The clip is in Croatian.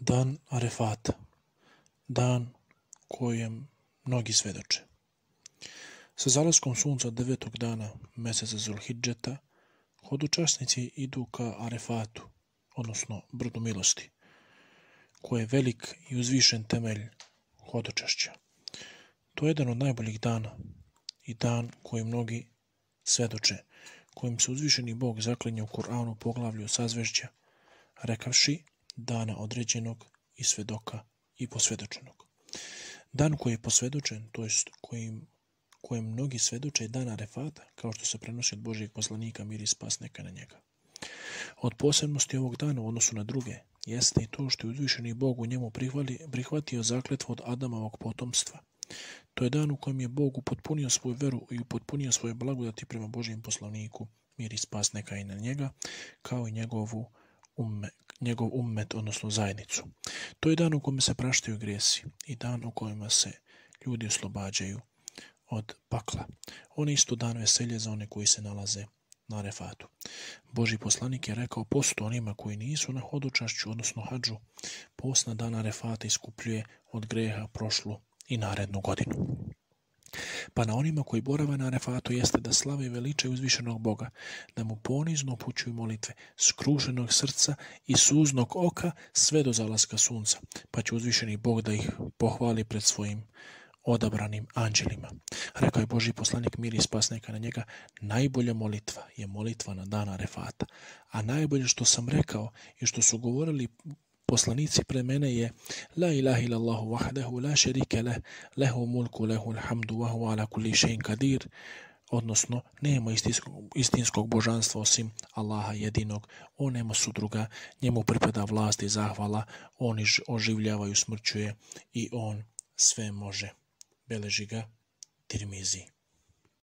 dan Arefata, dan kojem mnogi svedoče. Sa zalaskom sunca devetog dana meseca Zulhidžeta, hodočasnici idu ka Arefatu, odnosno brdu milosti, koje je velik i uzvišen temelj hodočašća. To je jedan od najboljih dana i dan koji mnogi svedoče, kojim se uzvišeni Bog zaklinje u Koranu poglavlju sazvešća rekavši dana određenog i svedoka i posvedočenog. Dan koji je posvedočen, to jest kojim mnogi svedoče je dana refata, kao što se prenosi od Božijeg poslanika mir i spas neka na njega. Od posebnosti ovog dana u odnosu na druge jeste i to što je uzvišeni Bog u njemu prihvatio zakletvu od Adamovog potomstva. To je dan u kojem je Bog upotpunio svoju veru i upotpunio svoje blagodati prema Božijem poslaniku, mir i spas neka i na njega, kao i njegovu umme, njegov ummet, odnosno zajednicu. To je dan u kome se praštaju grijesi i dan u kojima se ljudi oslobađaju od pakla. On je isto dan veselje za one koji se nalaze na refatu. Boži poslanik je rekao postu onima koji nisu na hodučašću, odnosno hađu, post na dana refata iskupljuje od greha prošlu i narednu godinu pa na onima koji borave na Arefatu jeste da slave i uzvišenog Boga, da mu ponizno upućuju molitve, skrušenog srca i suznog oka sve do zalaska sunca, pa će uzvišeni Bog da ih pohvali pred svojim odabranim anđelima. Rekao je Boži poslanik mir i neka na njega, najbolja molitva je molitva na dana Arefata. A najbolje što sam rekao i što su govorili poslanici pre mene je La ilaha illallahu vahdehu, la šerike leh, lehu mulku, lehu alhamdu, vahu ala kulli šein kadir, odnosno nema istinskog, istinskog božanstva osim Allaha jedinog, on nema sudruga, njemu pripada vlast i zahvala, on oživljava i usmrćuje i on sve može. Beleži ga Tirmizi.